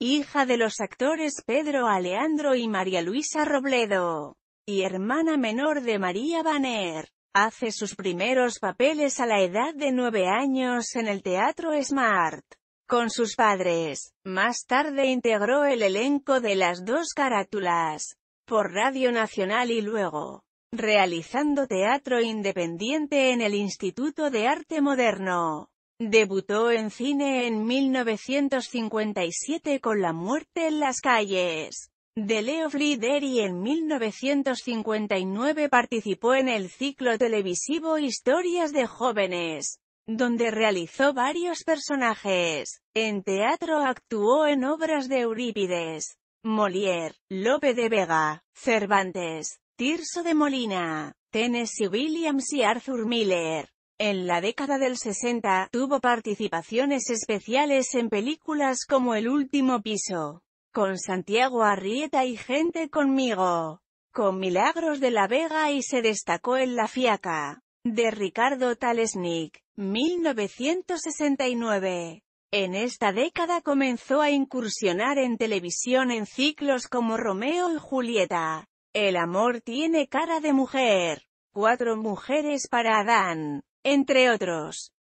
hija de los actores Pedro Alejandro y María Luisa Robledo, y hermana menor de María Banner. Hace sus primeros papeles a la edad de nueve años en el Teatro Smart, con sus padres. Más tarde integró el elenco de las dos carátulas, por Radio Nacional y luego, realizando teatro independiente en el Instituto de Arte Moderno. Debutó en cine en 1957 con La muerte en las calles de Leo Frieder y en 1959 participó en el ciclo televisivo Historias de jóvenes, donde realizó varios personajes. En teatro actuó en obras de Eurípides, Molière, Lope de Vega, Cervantes, Tirso de Molina, Tennessee Williams y Arthur Miller. En la década del 60, tuvo participaciones especiales en películas como El último piso, con Santiago Arrieta y Gente conmigo, con Milagros de la Vega y se destacó en La Fiaca, de Ricardo Talesnik, 1969. En esta década comenzó a incursionar en televisión en ciclos como Romeo y Julieta, El amor tiene cara de mujer, Cuatro mujeres para Adán, entre otros.